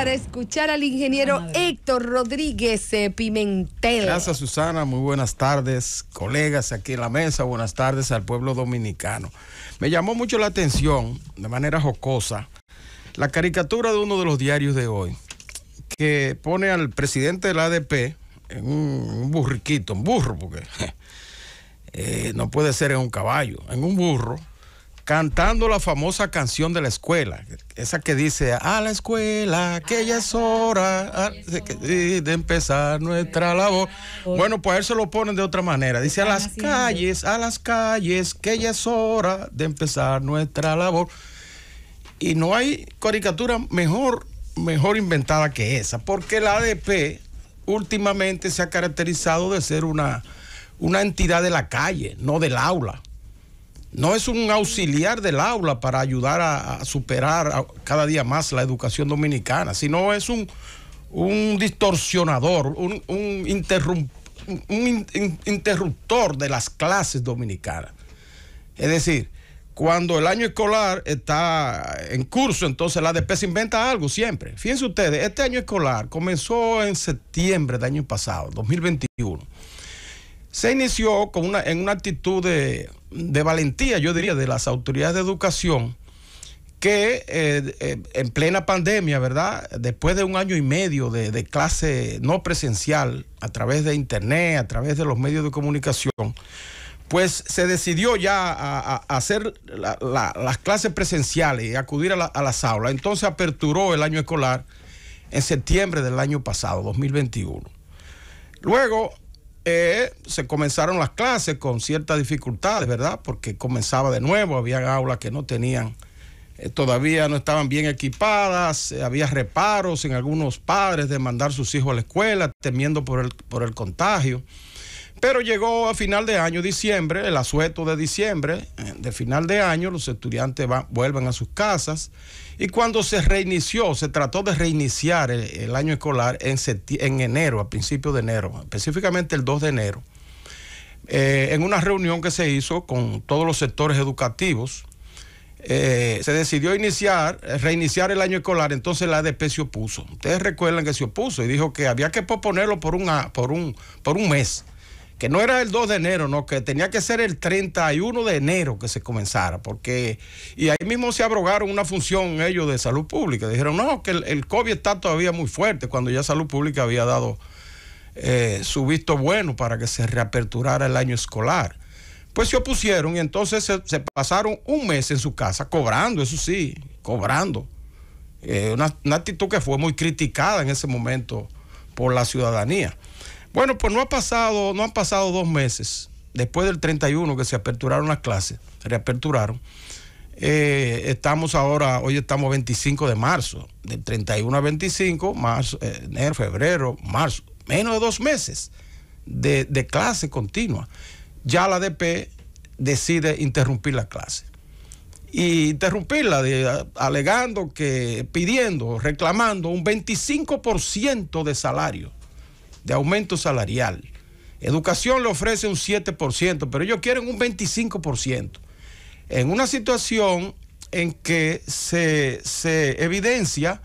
para escuchar al ingeniero Héctor Rodríguez eh, Pimentel. Gracias, Susana. Muy buenas tardes, colegas aquí en la mesa. Buenas tardes al pueblo dominicano. Me llamó mucho la atención, de manera jocosa, la caricatura de uno de los diarios de hoy, que pone al presidente del ADP en un burriquito, un burro, porque eh, no puede ser en un caballo, en un burro cantando la famosa canción de la escuela, esa que dice, a la escuela, que ya es hora de, empezar nuestra labor. Bueno, pues él se lo ponen de otra manera, dice, a las calles, a las calles, que ya es hora de empezar nuestra labor. Y no hay caricatura mejor, mejor inventada que esa, porque el ADP últimamente se ha caracterizado de ser una entidad de la calle, no del aula no es un auxiliar del aula para ayudar a, superar cada día más la educación dominicana, sino es un, distorsionador, un, un, interruptor de las clases dominicanas. Es decir, cuando el año escolar está en curso, entonces la ADP se inventa algo siempre. Fíjense ustedes, este año escolar comenzó en septiembre del año pasado, 2021. Se inició con una, en una actitud de de valentía, yo diría, de las autoridades de educación que eh, eh, en plena pandemia, ¿verdad? Después de un año y medio de, de, clase no presencial, a través de internet, a través de los medios de comunicación, pues se decidió ya a, hacer las clases presenciales y acudir a, la, a las aulas. Entonces aperturó el año escolar en septiembre del año pasado, 2021. Luego, eh, se comenzaron las clases con ciertas dificultades, ¿verdad? Porque comenzaba de nuevo, había aulas que no tenían, eh, todavía no estaban bien equipadas, eh, había reparos en algunos padres de mandar sus hijos a la escuela, temiendo por el, por el contagio. Pero llegó a final de año, diciembre, el asueto de diciembre, eh, de final de año, los estudiantes vuelven a sus casas. Y cuando se reinició, se trató de reiniciar el, año escolar en, enero, a principios de enero, específicamente el 2 de enero, eh, en una reunión que se hizo con todos los sectores educativos, eh, se decidió iniciar, reiniciar el año escolar, entonces la ADP se opuso. Ustedes recuerdan que se opuso y dijo que había que proponerlo por, por, por un mes que no era el 2 de enero, no, que tenía que ser el 31 de enero que se comenzara, porque, y ahí mismo se abrogaron una función ellos de salud pública, dijeron, no, que el, COVID está todavía muy fuerte, cuando ya salud pública había dado eh, su visto bueno para que se reaperturara el año escolar. Pues se opusieron y entonces se, pasaron un mes en su casa, cobrando, eso sí, cobrando. Eh, una, una actitud que fue muy criticada en ese momento por la ciudadanía. Bueno, pues no, ha pasado, no han pasado dos meses después del 31 que se aperturaron las clases, reaperturaron. Eh, estamos ahora, hoy estamos 25 de marzo, del 31 al 25, marzo, eh, enero, febrero, marzo, menos de dos meses de, clase continua. Ya la DP decide interrumpir la clase. Y interrumpirla alegando que, pidiendo, reclamando un 25% de salario de aumento salarial. Educación le ofrece un 7%, pero ellos quieren un 25%. En una situación en que se, evidencia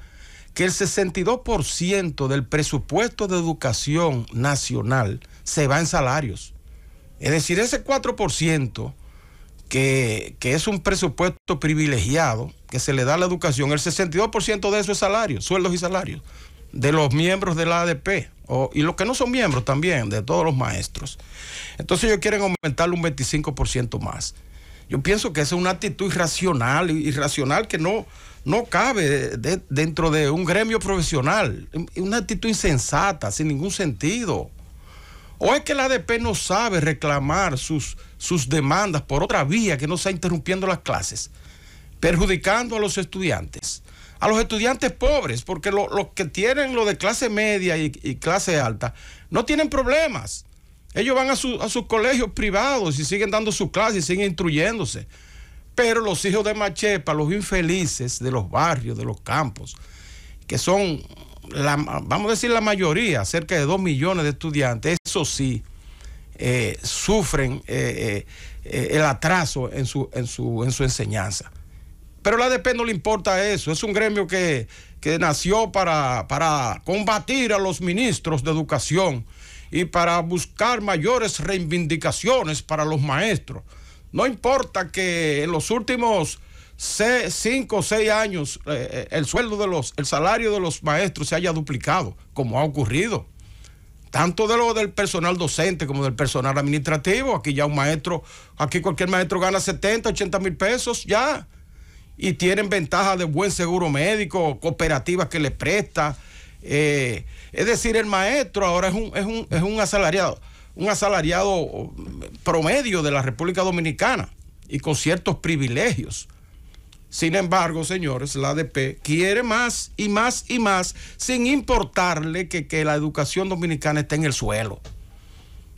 que el 62% del presupuesto de educación nacional se va en salarios. Es decir, ese 4% que, que es un presupuesto privilegiado que se le da a la educación, el 62% de eso es salario, sueldos y salarios de los miembros de la ADP y los que no son miembros también, de todos los maestros. Entonces ellos quieren aumentarlo un 25% más. Yo pienso que esa es una actitud irracional, irracional que no, no cabe dentro de un gremio profesional. Una actitud insensata, sin ningún sentido. ¿O es que la ADP no sabe reclamar sus, sus demandas por otra vía que no sea interrumpiendo las clases, perjudicando a los estudiantes? a los estudiantes pobres, porque los que tienen lo de clase media y, clase alta no tienen problemas. Ellos van a, sus colegios privados y siguen dando sus clases y siguen instruyéndose. Pero los hijos de Machepa, los infelices de los barrios, de los campos, que son, la, vamos a decir, la mayoría, cerca de dos millones de estudiantes, eso sí, eh, sufren eh, eh, el atraso en su, en, su, en su enseñanza. Pero la ADP no le importa eso. Es un gremio que, nació para, combatir a los ministros de educación y para buscar mayores reivindicaciones para los maestros. No importa que en los últimos cinco o seis años eh, eh, el sueldo de los, el salario de los maestros se haya duplicado, como ha ocurrido. Tanto de lo del personal docente como del personal administrativo. Aquí ya un maestro, aquí cualquier maestro gana 70, 80 mil pesos ya y tienen ventaja de buen seguro médico, cooperativas que les presta. Eh, es decir, el maestro ahora es un, asalariado, un asalariado mm, promedio de la República Dominicana y con ciertos privilegios. Sin embargo, señores, la ADP quiere más y más y más sin importarle que, que la educación dominicana esté en el suelo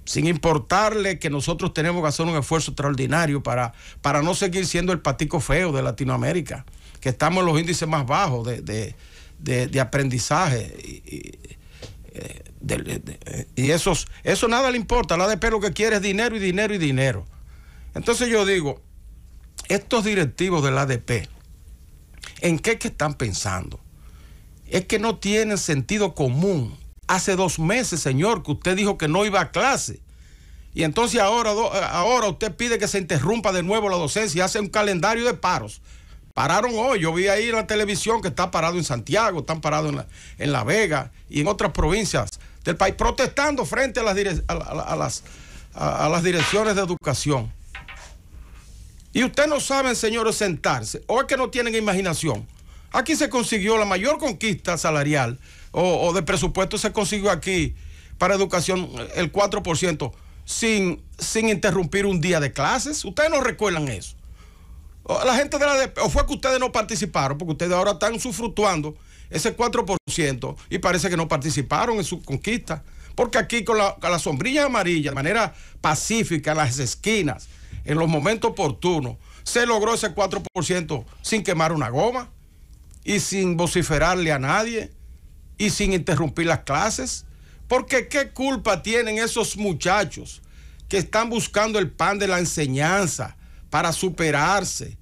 sin importarle que nosotros tenemos que hacer un esfuerzo extraordinario para, para no seguir siendo el patico feo de Latinoamérica, que estamos en los índices más bajos de, aprendizaje. Y, eh, eso nada le importa, la ADP lo que quiere es dinero y dinero y dinero. Entonces yo digo, estos directivos del ADP, ¿en qué que están pensando? Es que no tienen sentido común hace dos meses, señor, que usted dijo que no iba a clase. Y entonces ahora, eh, ahora usted pide que se interrumpa de nuevo la docencia y hace un calendario de paros. Pararon hoy, yo vi ahí en la televisión que está parado en Santiago, están parados en la, Vega y en otras provincias del país, protestando frente a las, las, a las direcciones de educación. Y usted no sabe, señores, sentarse, o es que no tienen imaginación. Aquí se consiguió la mayor conquista salarial o, de presupuesto se consiguió aquí para educación el 4% sin, sin interrumpir un día de clases. Ustedes no recuerdan eso. O la gente de la o fue que ustedes no participaron, porque ustedes ahora están sufructuando ese 4% y parece que no participaron en su conquista. Porque aquí con, la, sombrilla amarilla, sombrillas amarillas, de manera pacífica, en las esquinas, en los momentos oportunos, se logró ese 4% sin quemar una goma y sin vociferarle a nadie y sin interrumpir las clases. Porque qué culpa tienen esos muchachos que están buscando el pan de la enseñanza para superarse,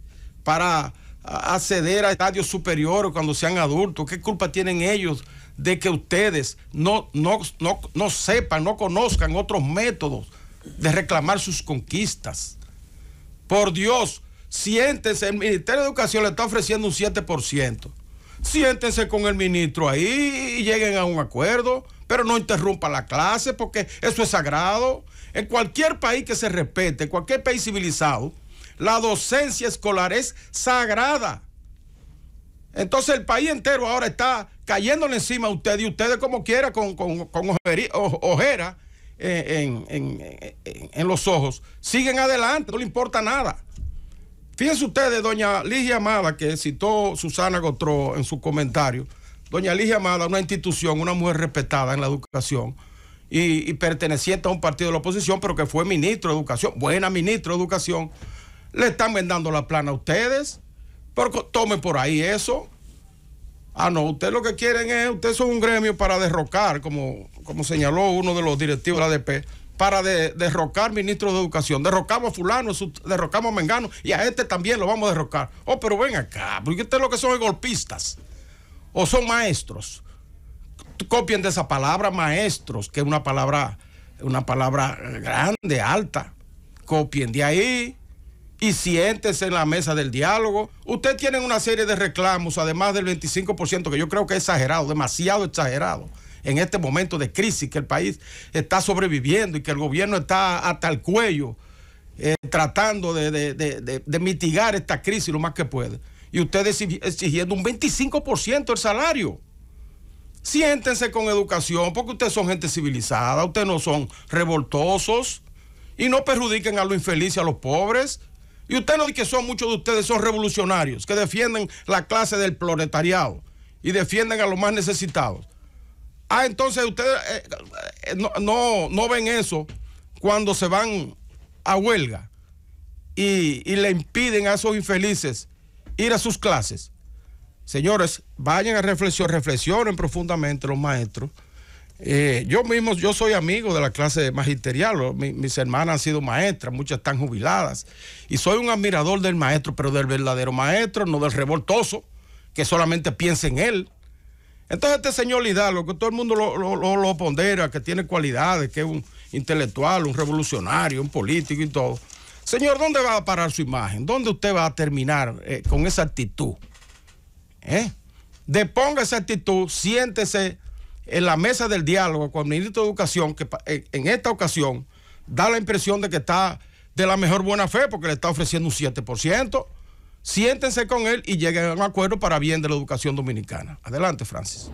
para acceder a estadios superiores cuando sean adultos. ¿Qué culpa tienen ellos de que ustedes no, no, sepan, no conozcan otros métodos de reclamar sus conquistas? Por Dios, siéntense, el Ministerio de Educación le está ofreciendo un 7% siéntense con el ministro ahí y lleguen a un acuerdo, pero no interrumpan la clase porque eso es sagrado. En cualquier país que se respete, cualquier país civilizado, la docencia escolar es sagrada. Entonces el país entero ahora está cayéndole encima a ustedes y ustedes como quiera con, ojeras ojera eh, en, en los ojos. Siguen adelante, no le importa nada. Fíjense ustedes, doña Ligia Amada, que citó Susana Gotró en su comentario. Doña Ligia Amada, una institución, una mujer respetada en la educación y, perteneciente a un partido de la oposición, pero que fue ministro de educación, buena ministra de educación. Le están vendando la plana a ustedes, pero tomen por ahí eso. Ah, no, ustedes lo que quieren es, ustedes son un gremio para derrocar, como, como señaló uno de los directivos de la ADP para derrocar ministros de educación. Derrocamos a fulano, derrocamos a Mengano y a este también lo vamos a derrocar. Oh, pero ven acá, porque ustedes lo que son golpistas o son maestros. Copien de esa palabra maestros, que es una palabra, una palabra grande, alta. Copien de ahí y siéntese en la mesa del diálogo. Ustedes tienen una serie de reclamos, además del 25%, que yo creo que es exagerado, demasiado exagerado en este momento de crisis que el país está sobreviviendo y que el gobierno está hasta el cuello eh, tratando de, mitigar esta crisis lo más que puede. Y ustedes exigiendo un 25% del salario. Siéntense con educación, porque ustedes son gente civilizada, ustedes no son revoltosos y no perjudiquen a los infelices, a los pobres. Y ustedes no que son muchos de ustedes, son revolucionarios que defienden la clase del proletariado y defienden a los más necesitados. Ah, entonces ustedes eh, eh, no, no, ven eso cuando se van a huelga y, le impiden a esos infelices ir a sus clases. Señores, vayan a reflexionar, reflexionen profundamente los maestros. Eh, yo mismo, yo soy amigo de la clase magisterial, mis hermanas han sido maestras, muchas están jubiladas, y soy un admirador del maestro, pero del verdadero maestro, no del revoltoso, que solamente piensa en él. Entonces este señor Hidalgo, que todo el mundo lo, pondera, que tiene cualidades, que es un intelectual, un revolucionario, un político y todo. Señor, ¿dónde va a parar su imagen? ¿Dónde usted va a terminar eh, con esa actitud? ¿Eh? Deponga esa actitud, siéntese en la mesa del diálogo con el ministro de Educación, que en esta ocasión da la impresión de que está de la mejor buena fe porque le está ofreciendo un 7% siéntense con él y lleguen a un acuerdo para bien de la educación dominicana. Adelante, Francis.